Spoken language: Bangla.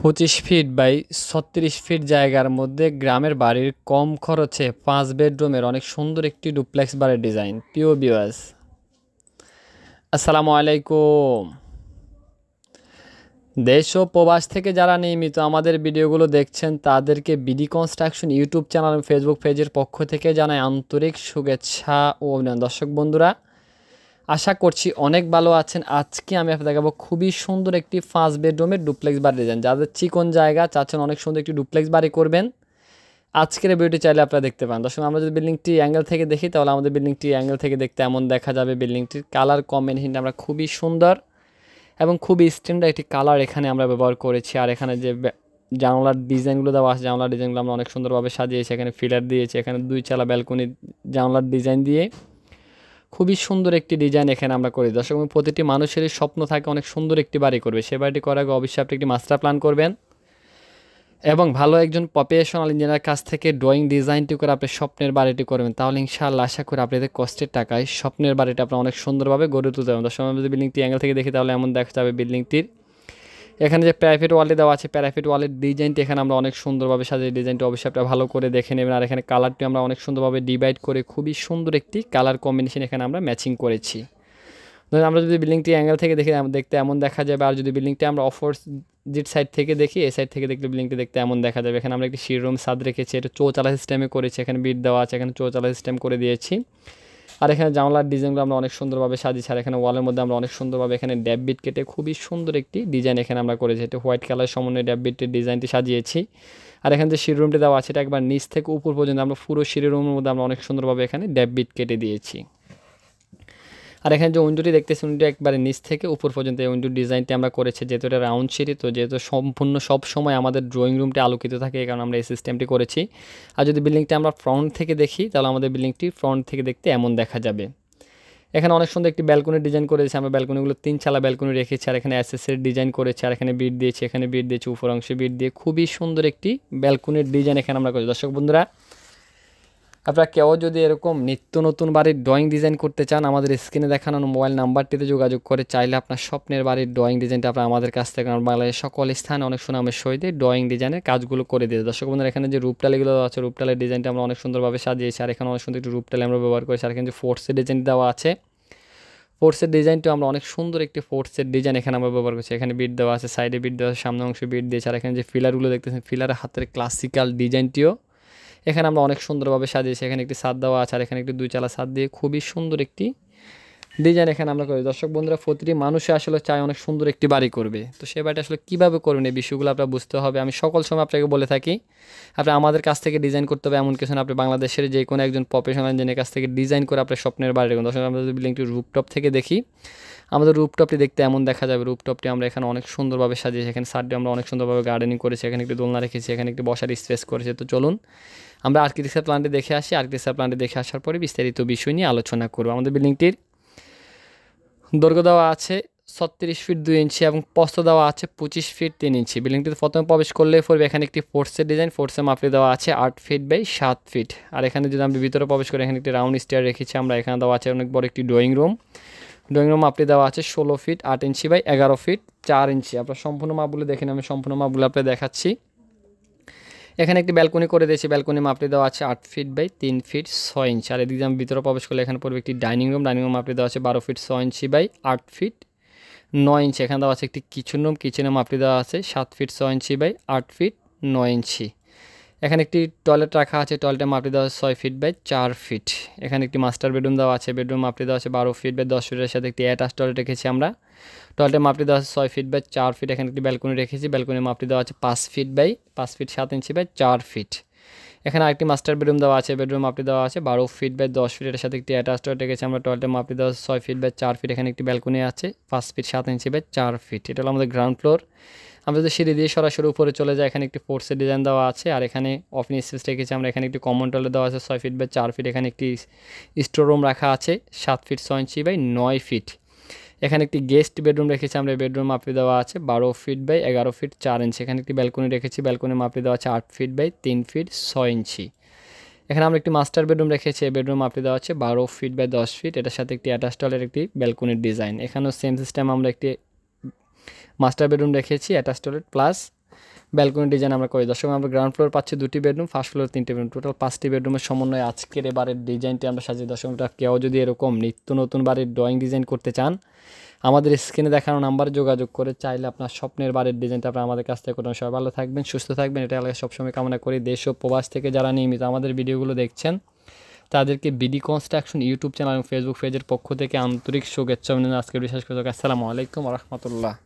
পঁচিশ ফিট বাই ছত্রিশ ফিট জায়গার মধ্যে গ্রামের বাড়ির কম খরচে পাঁচ বেডরুমের অনেক সুন্দর একটি ডুপ্লেক্স বাড়ির ডিজাইন পিও বিওয়াস আসসালামু আলাইকুম দেশ ও প্রবাস থেকে যারা নিয়মিত আমাদের ভিডিওগুলো দেখছেন তাদেরকে BD construction YouTube channel Facebook পেজের পক্ষ থেকে জানায় আন্তরিক শুভেচ্ছা ও অভিনয় দর্শক বন্ধুরা আশা করছি অনেক ভালো আছেন আজকে আমি আপনাদের দেখাবো খুবই সুন্দর একটি পাঁচ বেডরুমের ডুপ্লেক্স বাড়ি ডিজাইন যাদের চিকন জায়গা চাচ্ছেন অনেক সুন্দর একটি ডুপ্লেক্স বাড়ি করবেন আজকের ভিডিওটি চাইলে আপনারা দেখতে পান দর্শক আমরা যদি বিল্ডিংটি অ্যাঙ্গেল থেকে দেখি তাহলে আমাদের বিল্ডিংটি অ্যাঙ্গেল থেকে দেখতে এমন দেখা যাবে বিল্ডিংটির কালার কম্বিনেশন আমরা খুবই সুন্দর এবং খুবই স্ট্যান্ডার্ড একটি কালার এখানে আমরা ব্যবহার করেছি আর এখানে যে জানলার ডিজাইনগুলো দেওয়া আছে জানলার ডিজাইনগুলো আমরা অনেক সুন্দরভাবে সাজিয়েছি এখানে ফিলার দিয়েছি এখানে দুই চালা ব্যালকনি জানলার ডিজাইন দিয়ে খুবই সুন্দর একটি ডিজাইন এখানে আমরা করি দর্শক এবং প্রতিটি মানুষেরই স্বপ্ন থাকে অনেক সুন্দর একটি বাড়ি করবে সে বাড়িটি করার আগে অবশ্যই আপনি একটি মাস্টার প্ল্যান করবেন এবং ভালো একজন প্রফেশনাল ইঞ্জিনিয়ার কাছ থেকে ড্রয়িং ডিজাইনটি করে আপনি স্বপ্নের বাড়িটি করবেন তাহলে ইনশাল্লাহ আশা করি আপনাদের কষ্টের টাকায় স্বপ্নের বাড়িটি আপনার অনেক সুন্দরভাবে গড়ে তুলতে হবে দর্শক বিল্ডিংটি অ্যাঙ্গেল থেকে দেখি তাহলে এমন দেখতে হবে বিল্ডিংটির এখানে যে প্রাইভেট ওয়ালে দেওয়া আছে প্যারাফিট ওয়ালের ডিজাইনটি এখানে আমরা অনেক সুন্দরভাবে সাজিয়ে ডিজাইনটি অবশ্যই আপনারা ভালো করে দেখে নেবেন আর এখানে কালারটি আমরা অনেক সুন্দরভাবে ডিভাইড করে খুবই সুন্দর একটি কালার কম্বিনেশন এখানে আমরা ম্যাচিং করেছি ধরুন আমরা যদি বিল্ডিংটি অ্যাঙ্গেল থেকে দেখি দেখতে এমন দেখা যাবে আর যদি বিল্ডিংটি আমরা অপোজিট সাইড থেকে দেখি এ সাইড থেকে দেখলে বিল্ডিংটি দেখতে এমন দেখা যাবে এখানে আমরা একটি শিরুম সাদ রেখেছি এটা চৌচালা সিস্টেমে করেছি এখানে বিট দেওয়া আছে এখানে চৌচালা সিস্টেম করে দিয়েছি আর এখানে জানলার ডিজাইনগুলো আমরা অনেক সুন্দরভাবে সাজিয়েছি আর এখানে ওয়ালের মধ্যে আমরা অনেক সুন্দরভাবে এখানে ড্যাববিট কেটে খুবই সুন্দর একটি ডিজাইন এখানে আমরা করেছি এটা হোয়াইট কালার সমন্বয়ে ড্যাববিটের ডিজাইনটি সাজিয়েছি আর এখানে যে সিঁড়ি রুমটি দেওয়া আছে এটা একবার নিচ থেকে উপর পর্যন্ত আমরা পুরো সিঁড়ি রুমের মধ্যে আমরা অনেক সুন্দরভাবে এখানে ড্যাববিট কেটে দিয়েছি আর এখানে যে উইন্ডোটি দেখতেছেন উইন্ডো একবারে নিচ থেকে উপর পর্যন্ত এই উইন্ডোর ডিজাইনটি আমরা করেছি যেহেতু এটা রাউন্ড সিঁড়ি তো যেহেতু সম্পূর্ণ সব সময় আমাদের ড্রয়িং রুমটি আলোকিত থাকে কারণে আমরা এই সিস্টেমটি করেছি আর যদি বিল্ডিংটি আমরা ফ্রন্ট থেকে দেখি তাহলে আমাদের বিল্ডিংটি ফ্রন্ট থেকে দেখতে এমন দেখা যাবে এখানে অনেক সুন্দর একটি ব্যালকনি ডিজাইন করেছি আমরা ব্যালকনিগুলো তিন ছালা ব্যালকনি রেখেছি আর এখানে অ্যাসেসের ডিজাইন করেছে আর এখানে বিট দিয়েছি এখানে বিট দিয়েছি উপর অংশে বিট দিয়ে খুবই সুন্দর একটি ব্যালকনির ডিজাইন এখানে আমরা করেছি দর্শক বন্ধুরা আপনারা কেউ যদি এরকম নিত্য নতুন বাড়ির ড্রয়িং ডিজাইন করতে চান আমাদের স্ক্রিনে দেখানো মোবাইল নাম্বারটিতে যোগাযোগ করে চাইলে আপনার স্বপ্নের বাড়ির ড্রয়িং ডিজাইনটা আপনার আমাদের কাছ থেকে বাংলাদেশের সকল স্থানে অনেক সুনামের সহিত ড্রয়িং ডিজাইনের কাজগুলো করে দিয়ে দর্শক বন্ধুরা এখানে যে রূপটালিগুলো আছে রূপটালের ডিজাইনটা আমরা অনেক সুন্দরভাবে সাজিয়েছি আর এখানে অনেক সুন্দর একটি রূপটালি আমরা ব্যবহার করেছি আর এখানে যে ফোর্সের ডিজাইন দেওয়া আছে ফোর্সের ডিজাইনটা আমরা অনেক সুন্দর একটি ফোর্সের ডিজাইন এখানে আমরা ব্যবহার করছি এখানে বিট দেওয়া আছে সাইডে বিট দেওয়া আছে সামনে অংশে বিট দিয়েছে আর এখানে যে ফিলারগুলো দেখতেছেন ফিলারের হাতের ক্লাসিক্যাল ডিজাইনটিও এখানে আমরা অনেক সুন্দরভাবে সাজিয়েছি এখানে একটি ছাদ দেওয়া আছে আর এখানে একটি দুই চালা ছাদ দিয়ে খুবই সুন্দর একটি ডিজাইন এখানে আমরা করি দর্শক বন্ধুরা প্রতিটি মানুষে আসলে চায় অনেক সুন্দর একটি বাড়ি করবে তো সে বাড়িটা আসলে কীভাবে করবেন এই বিষয়গুলো আপনার বুঝতে হবে আমি সকল সময় আপনাকে বলে থাকি আপনি আমাদের কাছ থেকে ডিজাইন করতে হবে এমন কিছু না আপনি বাংলাদেশের যে কোনো একজন প্রফেশনাল ইঞ্জিনিয়ার কাছ থেকে ডিজাইন করে আপনার স্বপ্নের বাড়ি রাখুন দর্শক আমরা যদি বিল্ডিংটি রুপটপ থেকে দেখি আমাদের রুপটপটি দেখতে এমন দেখা যাবে রুপটপটি আমরা এখানে অনেক সুন্দরভাবে সাজিয়েছি এখানে সাইডে আমরা অনেক সুন্দরভাবে গার্ডেনিং করেছি এখানে একটি দোলনা রেখেছি এখানে একটি বসার স্পেস করেছে তো চলুন আমরা আর্কিটেকচার প্ল্যানটি দেখে আসি আর্কিটেকচার প্ল্যানটি দেখে আসার পরে বিস্তারিত বিষয় নিয়ে আলোচনা করব আমাদের বিল্ডিংটির দৈর্ঘ্য দেওয়া আছে ছত্রিশ ফিট দুই ইঞ্চি এবং পস্ত দেওয়া আছে পঁচিশ ফিট তিন ইঞ্চি বিল্ডিংটিতে প্রথমে প্রবেশ করলে পড়বে এখানে একটি ফোর্সের ডিজাইন ফোর্সের মাপে দেওয়া আছে আট ফিট বাই সাত ফিট আর এখানে যদি আমরা ভিতরে প্রবেশ করি এখানে একটি রাউন্ড স্টেয়ার রেখেছি আমরা এখানে দেওয়া আছে অনেক বড় একটি ড্রয়িং রুম ড্রয়িং রুম আপনি দেওয়া আছে ষোলো ফিট আট ইঞ্চি বাই এগারো ফিট চার ইঞ্চি আপনার সম্পূর্ণ মাপগুলো দেখেন আমি সম্পূর্ণ মাপগুলো আপনাদের দেখাচ্ছি এখানে একটি ব্যালকনি করে দিয়েছি ব্যালকনি মাপটি দেওয়া আছে আট ফিট বাই তিন ফিট ছয় ইঞ্চি আর এদিকে আমি ভিতরে প্রবেশ করলে এখানে পড়বে একটি ডাইনিং রুম ডাইনিং রুম মাপটি দেওয়া আছে বারো ফিট ছয় ইঞ্চি বাই আট ফিট নয় ইঞ্চি এখানে দেওয়া আছে একটি কিচেন রুম কিচেনে মাপটি দেওয়া আছে সাত ফিট ছয় ইঞ্চি বাই আট ফিট নয় ইঞ্চি এখানে একটি টয়লেট রাখা আছে টয়লেটের মাপটি দেওয়া ছয় ফিট বাই চার ফিট এখানে একটি মাস্টার বেডরুম দেওয়া আছে বেডরুম মাপটি দেওয়া আছে বারো ফিট বাই দশ ফিটের সাথে একটি অ্যাটাচ টয়লেট রেখেছি আমরা টয়লেটের মাপটি দেওয়া আছে ছয় ফিট বাই চার ফিট এখানে একটি ব্যালকনি রেখেছি ব্যালকনির মাপটি দেওয়া আছে পাঁচ ফিট বাই পাঁচ ফিট সাত ইঞ্চি বাই চার ফিট এখানে আরেকটি মাস্টার বেডরুম দেওয়া আছে বেডরুম মাপটি দেওয়া আছে বারো ফিট বাই দশ ফিট এটার সাথে একটি অ্যাটাস্ট টয়লেট গেছে আমরা টয়লেট মাপটি দেওয়া ছয় ফিট বাই চার ফিট এখানে একটি ব্যালকনি আছে পাঁচ ফিট সাত ইঞ্চি বাই চার ফিট এটা হলো আমাদের গ্রাউন্ড ফ্লোর আমরা যদি সিঁড়ি দিয়ে সরাসরি উপরে চলে যাই এখানে একটি ফোর্সের ডিজাইন দেওয়া আছে আর এখানে অফিস স্পেস রেখেছি আমরা এখানে একটি কমন টয়লেট দেওয়া আছে ছয় ফিট বাই চার ফিট এখানে একটি স্টোর রুম রাখা আছে সাত ফিট ছয় ইঞ্চি বাই নয় ফিট এখানে একটি গেস্ট বেডরুম রেখেছি আমরা বেডরুম মাপে দেওয়া আছে বারো ফিট বাই এগারো ফিট চার ইঞ্চি এখানে একটি ব্যালকনি রেখেছি ব্যালকনি মাপে দেওয়া আছে আট ফিট বাই তিন ফিট ছয় ইঞ্চি এখানে আমরা একটি মাস্টার বেডরুম রেখেছি এই বেডরুম আপনি দেওয়া হচ্ছে বারো ফিট বাই দশ ফিট এটার সাথে একটি অ্যাটাচ টলের একটি ব্যালকনির ডিজাইন এখানেও সেম সিস্টেম আমরা একটি মাস্টার বেডরুম রেখেছি অ্যাটাচ টলের প্লাস ব্যালকনি ডিজাইন আমরা করি দর্শক আমরা গ্রাউন্ড ফ্লোর পাচ্ছি দুটি বেডরুম ফার্স্ট ফ্লোর তিনটি বেডরুম টোটাল পাঁচটি বেডরুমের সমন্বয়ে আজকের এবারের ডিজাইনটি আমরা সাজিয়ে দর্শক কেউ যদি এরকম নিত্য নতুন বাড়ির ড্রয়িং ডিজাইন করতে চান আমাদের স্ক্রিনে দেখানো নাম্বারে যোগাযোগ করে চাইলে আপনার স্বপ্নের বাড়ির ডিজাইনটা আপনার আমাদের কাছ থেকে কোনো সবাই ভালো থাকবেন সুস্থ থাকবেন এটা আলাদা সবসময় কামনা করি দেশ ও প্রবাস থেকে যারা নিয়মিত আমাদের ভিডিওগুলো দেখছেন তাদেরকে বিডি কনস্ট্রাকশন ইউটিউব চ্যানেল এবং ফেসবুক পেজের পক্ষ থেকে আন্তরিক শুভেচ্ছা আজকে বিশ্বাস করে আসসালামু আলাইকুম রহমতুল্লাহ